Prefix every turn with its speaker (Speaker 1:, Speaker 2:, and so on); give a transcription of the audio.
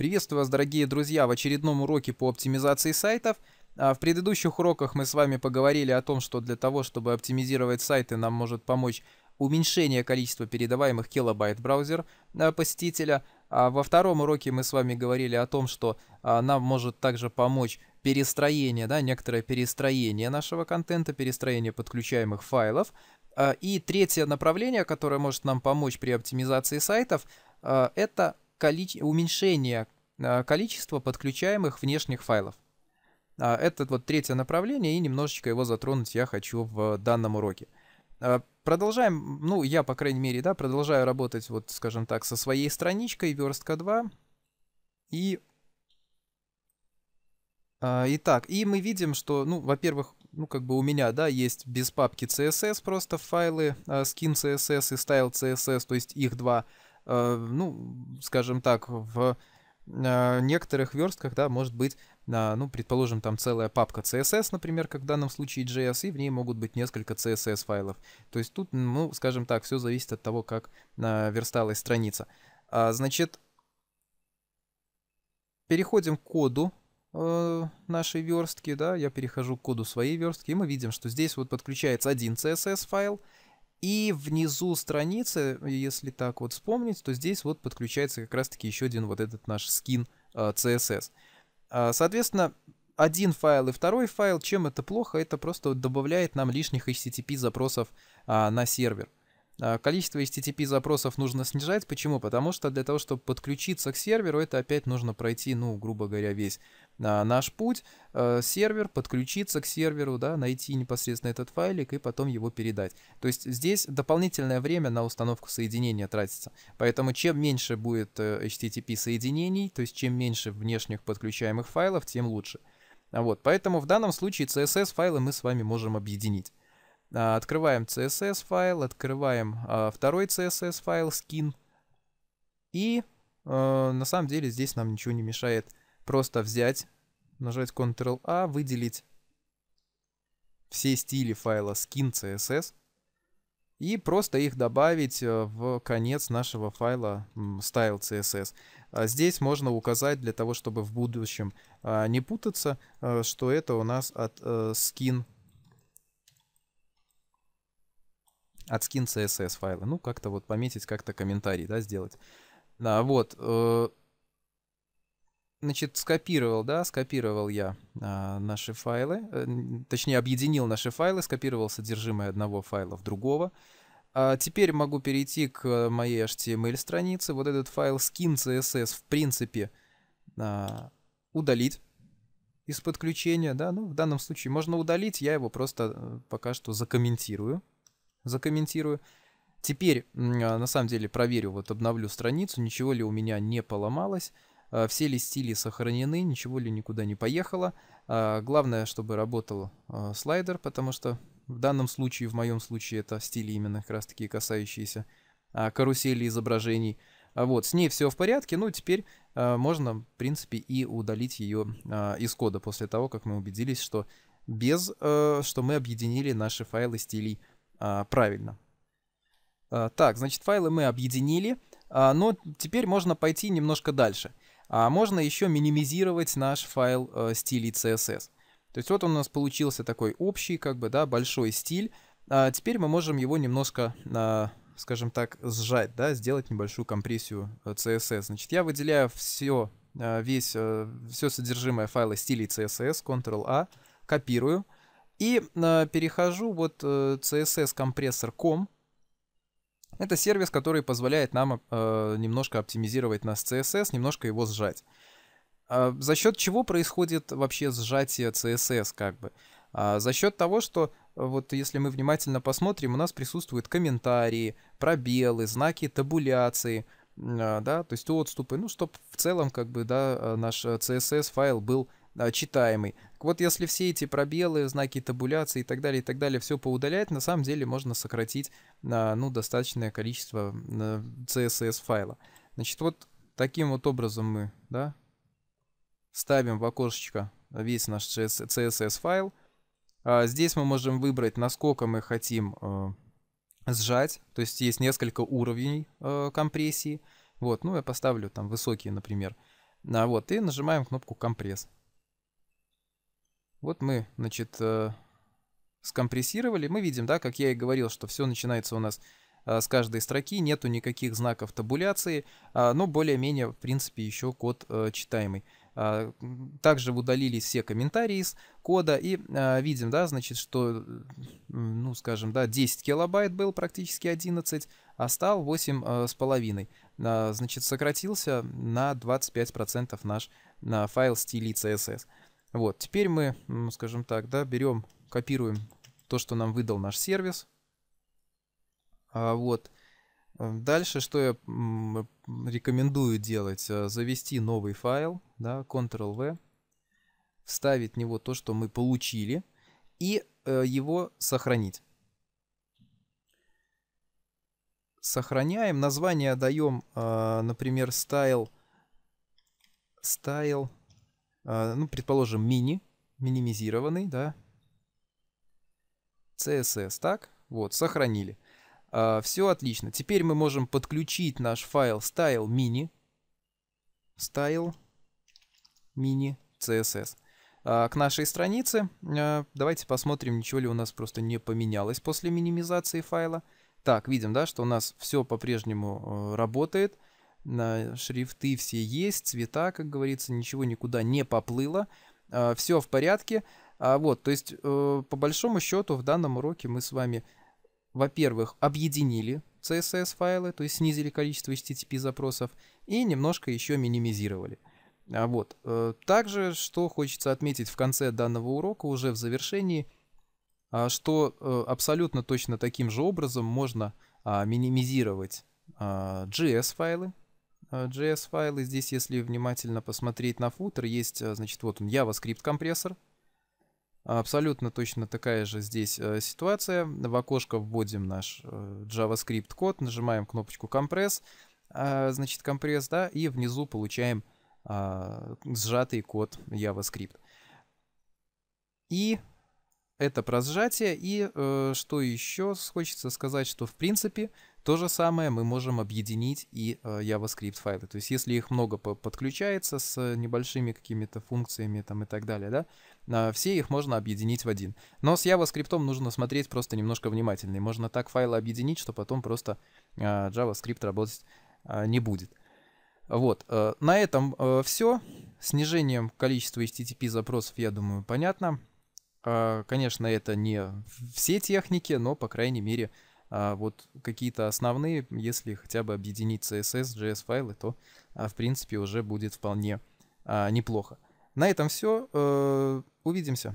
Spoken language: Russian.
Speaker 1: Приветствую вас, дорогие друзья, в очередном уроке по оптимизации сайтов. А, в предыдущих уроках мы с вами поговорили о том, что для того, чтобы оптимизировать сайты, нам может помочь уменьшение количества передаваемых килобайт браузер а, посетителя. А во втором уроке мы с вами говорили о том, что нам может также помочь перестроение, да, некоторое перестроение нашего контента, перестроение подключаемых файлов. И третье направление, которое может нам помочь при оптимизации сайтов, это количе... уменьшение а, количества подключаемых внешних файлов. А, это вот третье направление, и немножечко его затронуть я хочу в данном уроке. А, продолжаем, ну, я, по крайней мере, да, продолжаю работать, вот, скажем так, со своей страничкой верстка 2. И... Итак, и мы видим, что, ну, во-первых, ну, как бы у меня, да, есть без папки CSS просто файлы, skin CSS и style CSS, то есть их два. Э, ну, скажем так, в э, некоторых верстках, да, может быть, ну, предположим, там целая папка CSS, например, как в данном случае JS, и в ней могут быть несколько CSS файлов. То есть тут, ну, скажем так, все зависит от того, как версталась страница. А, значит, переходим к коду э, нашей верстки, да, я перехожу к коду своей верстки, и мы видим, что здесь вот подключается один CSS файл, и внизу страницы, если так вот вспомнить, то здесь вот подключается как раз-таки еще один вот этот наш скин а, CSS. А, соответственно, один файл и второй файл, чем это плохо? Это просто добавляет нам лишних HTTP запросов а, на сервер. А, количество HTTP запросов нужно снижать. Почему? Потому что для того, чтобы подключиться к серверу, это опять нужно пройти, ну, грубо говоря, весь а, наш путь. Э, сервер, подключиться к серверу, да, найти непосредственно этот файлик и потом его передать. То есть здесь дополнительное время на установку соединения тратится. Поэтому чем меньше будет э, HTTP соединений, то есть чем меньше внешних подключаемых файлов, тем лучше. А вот, поэтому в данном случае CSS файлы мы с вами можем объединить. А, открываем CSS файл, открываем а, второй CSS файл, skin. И а, на самом деле здесь нам ничего не мешает просто взять, нажать Ctrl-A, выделить все стили файла skin CSS и просто их добавить в конец нашего файла style CSS Здесь можно указать для того, чтобы в будущем не путаться, что это у нас от skin.css э, отскин CSS файлы. Ну, как-то вот пометить, как-то комментарий, да, сделать. Да, вот. Э, значит, скопировал, да, скопировал я э, наши файлы, э, точнее, объединил наши файлы, скопировал содержимое одного файла в другого. А теперь могу перейти к моей HTML-странице. Вот этот файл skin.css, в принципе, а, удалить из подключения, да, ну, в данном случае можно удалить, я его просто э, пока что закомментирую закомментирую. Теперь, а, на самом деле, проверю, вот обновлю страницу, ничего ли у меня не поломалось, а, все ли стили сохранены, ничего ли никуда не поехало. А, главное, чтобы работал слайдер, потому что в данном случае, в моем случае, это стили именно как раз таки касающиеся карусели изображений. Вот, с ней все в порядке, ну теперь можно, в принципе, и удалить ее из кода после того, как мы убедились, что без, э, что мы объединили наши файлы стилей а, правильно. А, так, значит, файлы мы объединили, а, но теперь можно пойти немножко дальше. можно еще минимизировать наш файл э, стилей CSS. То есть вот он у нас получился такой общий, как бы, да, большой стиль. А теперь мы можем его немножко, скажем так, сжать, да, сделать небольшую компрессию э, CSS. Значит, я выделяю все, э, весь, э, все содержимое файла стилей CSS, Ctrl-A, копирую, и э, перехожу вот э, css-компрессор.com. Это сервис, который позволяет нам э, немножко оптимизировать наш CSS, немножко его сжать. Э, за счет чего происходит вообще сжатие CSS, как бы? Э, за счет того, что вот если мы внимательно посмотрим, у нас присутствуют комментарии, пробелы, знаки табуляции, да, то есть отступы, ну, чтобы в целом, как бы, да, наш э, CSS-файл был читаемый. Так вот, если все эти пробелы, знаки табуляции и так далее, и так далее, все поудалять, на самом деле можно сократить на, ну, достаточное количество CSS э, файла. Значит, вот таким вот образом мы, да, ставим в окошечко весь наш CSS файл. А, здесь мы можем выбрать, насколько мы хотим э, сжать. То есть есть несколько уровней э, компрессии. Вот, ну я поставлю там высокие, например. А вот, и нажимаем кнопку компресс. Вот мы, значит, э, скомпрессировали. Мы видим, да, как я и говорил, что все начинается у нас э, с каждой строки, нету никаких знаков табуляции, а, но более-менее, в принципе, еще код э, читаемый. А, также удалились все комментарии из кода и а, видим, да, значит, что, ну, скажем, да, 10 килобайт был практически 11, а стал 8,5. Значит, сократился на 25% наш файл стили CSS. Вот, теперь мы, скажем так, да, берем, копируем то, что нам выдал наш сервис. А, вот. Э, дальше, что я рекомендую делать, э, завести новый файл, да, Ctrl-V, вставить в него то, что мы получили, и э, его сохранить. Сохраняем, название даем, например, style, style а, ну, предположим, мини, минимизированный, да, CSS, так, вот, сохранили. А, все отлично. Теперь мы можем подключить наш файл style mini, style mini CSS а, к нашей странице. давайте посмотрим, ничего ли у нас просто не поменялось после минимизации файла. Так, видим, да, что у нас все по-прежнему э, работает шрифты все есть, цвета, как говорится, ничего никуда не поплыло, а, все в порядке. А вот, то есть, э, по большому счету, в данном уроке мы с вами, во-первых, объединили CSS-файлы, то есть снизили количество HTTP-запросов и немножко еще минимизировали. А вот. Э, также, что хочется отметить в конце данного урока, уже в завершении, что э, абсолютно точно таким же образом можно минимизировать JS-файлы, Э, JS файлы. Здесь, если внимательно посмотреть на футер, есть, э, значит, вот он JavaScript компрессор. Абсолютно точно такая же здесь э, ситуация. В окошко вводим наш JavaScript код, нажимаем кнопочку компресс, значит, компресс, да, и внизу получаем сжатый код JavaScript. И это про сжатие. И э, что еще хочется сказать, что в принципе то же самое мы можем объединить и э, JavaScript файлы. То есть если их много подключается с небольшими какими-то функциями там и так далее, да, а, все их можно объединить в один. Но с JavaScript нужно смотреть просто немножко внимательнее. Можно так файлы объединить, что потом просто а, JavaScript работать а, не будет. Вот, э, на этом э, все. Снижением количества HTTP запросов, я думаю, понятно. Конечно, это не все техники, но, по крайней мере, а вот какие-то основные, если хотя бы объединить CSS, JS файлы, то а, в принципе уже будет вполне а, неплохо. На этом все. Э, увидимся.